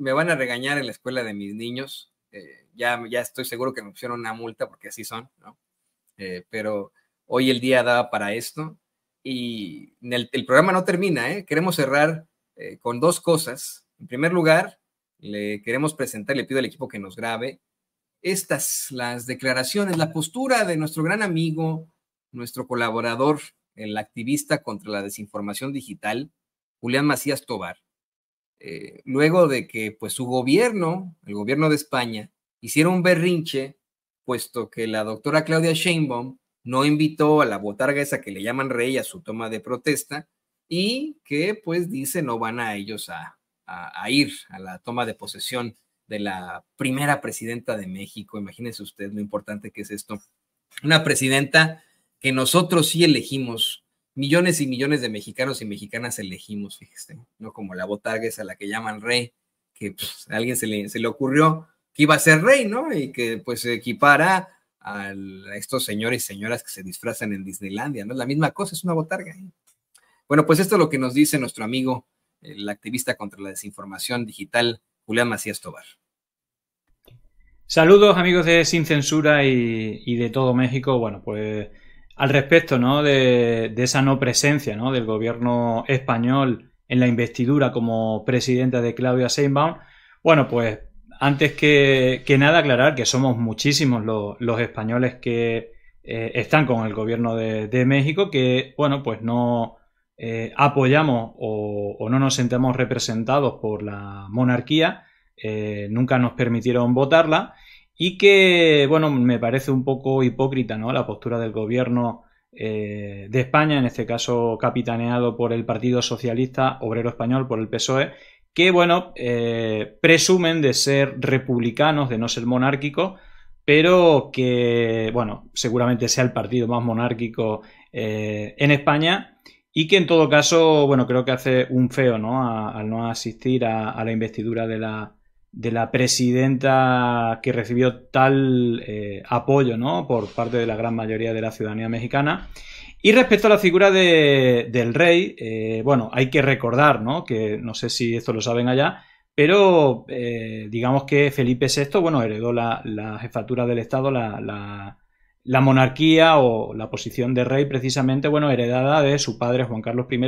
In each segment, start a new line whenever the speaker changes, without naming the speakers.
me van a regañar en la escuela de mis niños. Eh, ya, estoy seguro que me pusieron una multa porque así son, ¿no? Eh, pero hoy el día da para esto y el, el programa no termina, ¿eh? Queremos cerrar eh, con dos cosas. En primer lugar, le queremos presentar, le pido al equipo que nos grabe estas, las declaraciones, la postura de nuestro gran amigo, nuestro colaborador, el activista contra la desinformación digital, Julián Macías Tobar eh, luego de que pues, su gobierno, el gobierno de España, hiciera un berrinche, puesto que la doctora Claudia Sheinbaum no invitó a la botarga esa que le llaman rey a su toma de protesta y que pues dice no van a ellos a, a ir a la toma de posesión de la primera presidenta de México. Imagínense usted lo importante que es esto. Una presidenta que nosotros sí elegimos millones y millones de mexicanos y mexicanas elegimos, fíjese, no como la es a la que llaman rey, que pues, a alguien se le, ocurrió que iba a ser rey, ¿no? Y que pues se equipara a estos señores y señoras que se disfrazan en Disneylandia, ¿no? Es la misma cosa, es una botarga. ¿eh? Bueno, pues esto es lo que nos dice nuestro amigo, el activista contra la desinformación digital, Julián Macías Tobar.
Saludos amigos de Sin Censura y, y de todo México. Bueno, pues al respecto ¿no? de, esa no presencia del gobierno español en la investidura como presidenta de Claudia Seinbaum, bueno, pues antes que, nada aclarar que somos muchísimos los, españoles que eh, están con el gobierno de, México, que, bueno, pues no eh, apoyamos o, no nos sentamos representados por la monarquía, eh, nunca nos permitieron votarla y que, bueno, me parece un poco hipócrita ¿no? la postura del gobierno eh, de España, en este caso capitaneado por el Partido Socialista Obrero Español, por el PSOE, que, bueno, eh, presumen de ser republicanos, de no ser monárquicos, pero que, bueno, seguramente sea el partido más monárquico eh, en España y que en todo caso, bueno, creo que hace un feo, ¿no? al no asistir a la investidura de la de la presidenta que recibió tal eh, apoyo ¿no? por parte de la gran mayoría de la ciudadanía mexicana. Y respecto a la figura del rey, eh, bueno, hay que recordar, ¿no? que no sé si esto lo saben allá, pero eh, digamos que Felipe VI, bueno, heredó la, jefatura del Estado, la, la, monarquía o la posición de rey precisamente, bueno, heredada de su padre Juan Carlos I,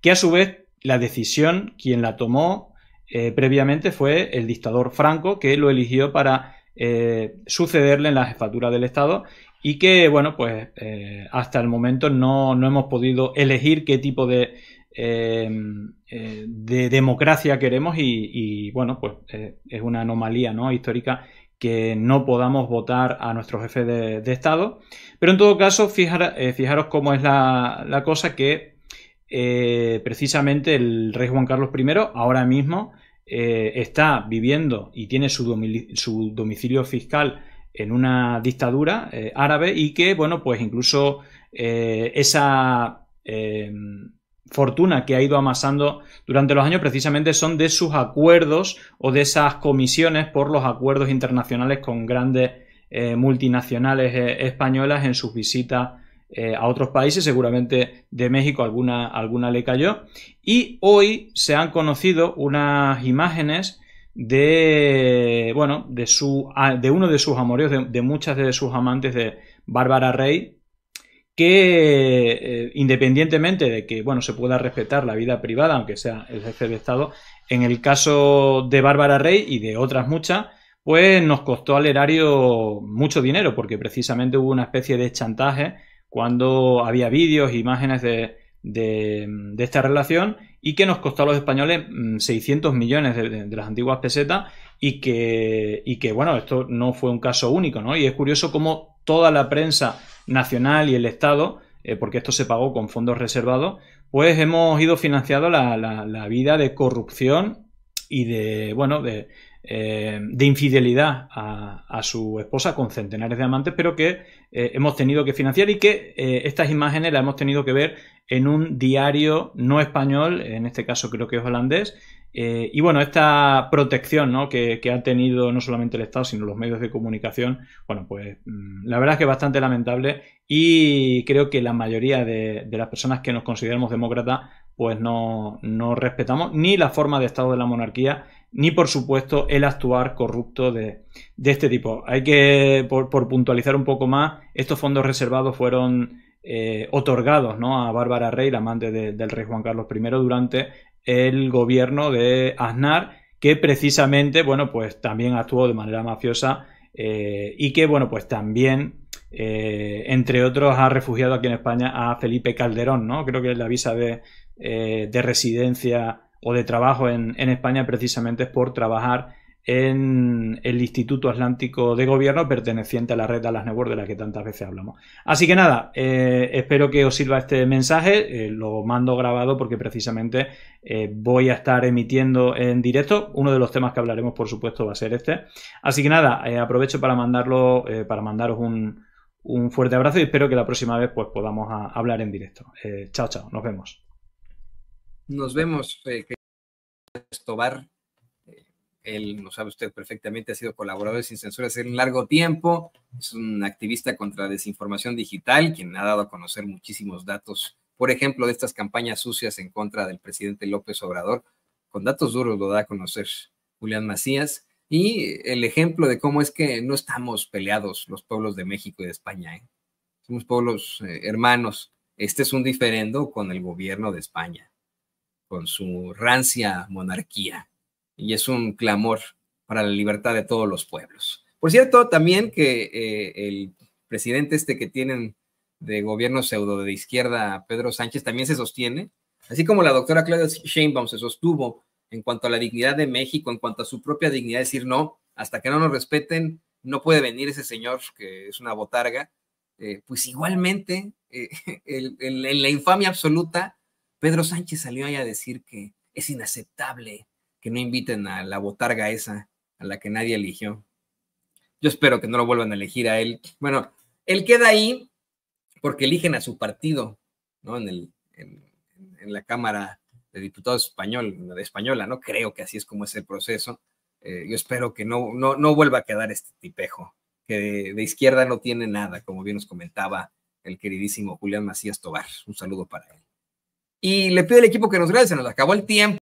que a su vez la decisión, quien la tomó, eh, previamente fue el dictador Franco que lo eligió para eh, sucederle en la jefatura del Estado y que, bueno, pues eh, hasta el momento no, hemos podido elegir qué tipo de, de democracia queremos y, bueno, pues es una anomalía ¿no? histórica que no podamos votar a nuestro jefe de, Estado. Pero en todo caso, fijaros cómo es la, cosa que precisamente el rey Juan Carlos I ahora mismo eh, está viviendo y tiene su, domicilio fiscal en una dictadura eh, árabe y que, bueno, pues incluso eh, esa em, fortuna que ha ido amasando durante los años precisamente son de sus acuerdos o de esas comisiones por los acuerdos internacionales con grandes multinacionales españolas en sus visitas eh, a otros países, seguramente de México alguna, alguna le cayó. Y hoy se han conocido unas imágenes de bueno de su de uno de sus amoreos de, muchas de sus amantes de Bárbara Rey que eh, independientemente de que bueno se pueda respetar la vida privada aunque sea el jefe de estado en el caso de Bárbara Rey y de otras muchas pues nos costó al erario mucho dinero porque precisamente hubo una especie de chantaje cuando había vídeos, e imágenes de, esta relación y que nos costó a los españoles 600 mm, millones de, las antiguas pesetas y que, y que, bueno, esto no fue un caso único, ¿no? Y es curioso cómo toda la prensa nacional y el Estado, eh, porque esto se pagó con fondos reservados, pues hemos ido financiando la vida de corrupción y de, bueno, de, eh, de infidelidad a, su esposa con centenares de amantes, pero que eh, hemos tenido que financiar y que eh, estas imágenes las hemos tenido que ver en un diario no español, en este caso creo que es holandés. y bueno, esta protección que, ha tenido no solamente el Estado, sino los medios de comunicación, bueno, pues mm, la verdad es que es bastante lamentable y creo que la mayoría de, las personas que nos consideramos demócratas pues no respetamos ni la forma de Estado de la monarquía ni por supuesto el actuar corrupto de, este tipo. Hay que, por, puntualizar un poco más, estos fondos reservados fueron eh, otorgados ¿no? a Bárbara Rey, la amante del rey Juan Carlos I, durante el gobierno de Aznar, que precisamente, bueno, pues también actuó de manera mafiosa eh, y que, bueno, pues también, eh, entre otros, ha refugiado aquí en España a Felipe Calderón, ¿no? Creo que es la visa de, de residencia o de trabajo en, España precisamente es por trabajar en el Instituto Atlántico de Gobierno perteneciente a la red de las Network de la que tantas veces hablamos. Así que nada, eh, espero que os sirva este mensaje, eh, lo mando grabado porque precisamente eh, voy a estar emitiendo en directo. Uno de los temas que hablaremos, por supuesto, va a ser este. Así que nada, aprovecho para mandarlo, para mandaros un, fuerte abrazo y espero que la próxima vez pues, podamos hablar en directo. chao, chao, nos vemos.
Nos vemos, eh, Estobar. Eh, él, lo sabe usted perfectamente, ha sido colaborador Sin Censura hace un largo tiempo. Es un activista contra desinformación digital, quien ha dado a conocer muchísimos datos, por ejemplo, de estas campañas sucias en contra del presidente López Obrador. Con datos duros lo da a conocer Julián Macías. Y el ejemplo de cómo es que no estamos peleados los pueblos de México y de España. ¿eh? Somos pueblos eh, hermanos. Este es un diferendo con el gobierno de España con su rancia monarquía y es un clamor para la libertad de todos los pueblos. Por cierto, también que eh, el presidente este que tienen de gobierno pseudo de izquierda, Pedro Sánchez, también se sostiene, así como la doctora Claudia Sheinbaum se sostuvo en cuanto a la dignidad de México, en cuanto a su propia dignidad, decir no, hasta que no nos respeten, no puede venir ese señor que es una botarga, eh, pues igualmente en eh, la infamia absoluta Pedro Sánchez salió ahí a decir que es inaceptable que no inviten a la botarga esa a la que nadie eligió. Yo espero que no lo vuelvan a elegir a él. Bueno, él queda ahí porque eligen a su partido, ¿no? En, la Cámara de Diputados español, de española, ¿no? Creo que así es como es el proceso. Eh, yo espero que no, no, vuelva a quedar este tipejo, que de, de, izquierda no tiene nada, como bien nos comentaba el queridísimo Julián Macías Tobar. Un saludo para él. Y le pido al equipo que nos grabe, nos acabó el tiempo.